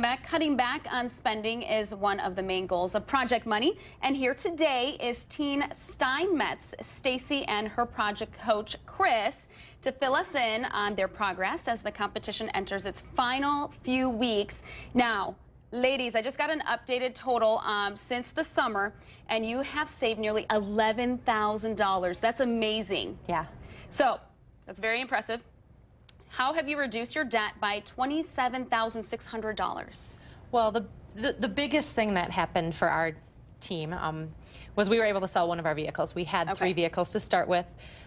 Back, cutting back on spending is one of the main goals of Project Money. And here today is Teen Steinmetz, Stacy, and her project coach, Chris, to fill us in on their progress as the competition enters its final few weeks. Now, ladies, I just got an updated total um, since the summer, and you have saved nearly $11,000. That's amazing. Yeah. So, that's very impressive. How have you reduced your debt by $27,600? Well, the, the, the, biggest thing that happened for our team um, was we were able to sell one of our vehicles. We had okay. three vehicles to start with,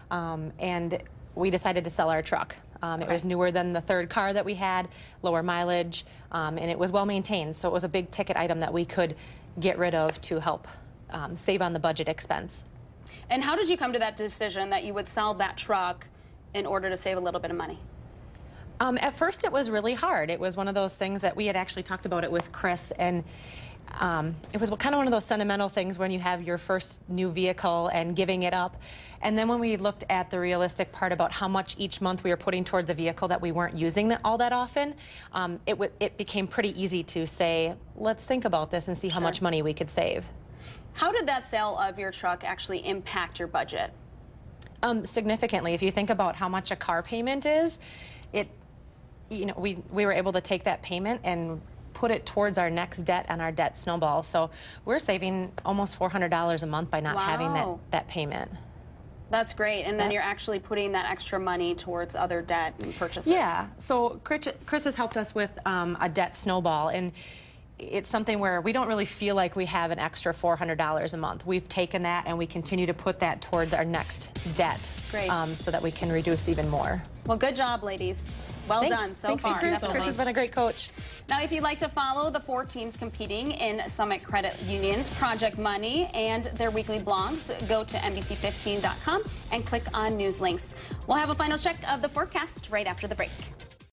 um, and we decided to sell our truck. Um, okay. It was newer than the third car that we had, lower mileage, um, and it was well maintained. So it was a big ticket item that we could get rid of to help um, save on the budget expense. And how did you come to that decision that you would sell that truck in order to save a little bit of money? Um, at first, it was really hard. It was one of those things that we had actually talked about it with Chris, and um, it was kind of one of those sentimental things when you have your first new vehicle and giving it up. And then when we looked at the realistic part about how much each month we were putting towards a vehicle that we weren't using all that often, um, it, it, became pretty easy to say, let's think about this and see how much money we could save. How did that sale of your truck actually impact your budget? Um, significantly. If you think about how much a car payment is, it you know, we, we were able to take that payment and put it towards our next debt and our debt snowball. So we're saving almost $400 a month by not wow. having that, that payment. That's great. And then yep. you're actually putting that extra money towards other debt and purchases. Yeah. So Chris has helped us with um, a debt snowball. And it's something where we don't really feel like we have an extra $400 a month. We've taken that and we continue to put that towards our next debt. Great. Um, so that we can reduce even more. Well, good job, ladies. Well Thanks. done so Thanks far. Chris. Chris has been a great coach. Now, if you'd like to follow the four teams competing in Summit Credit Union's Project Money and their weekly blogs, go to NBC15.com and click on news links. We'll have a final check of the forecast right after the break.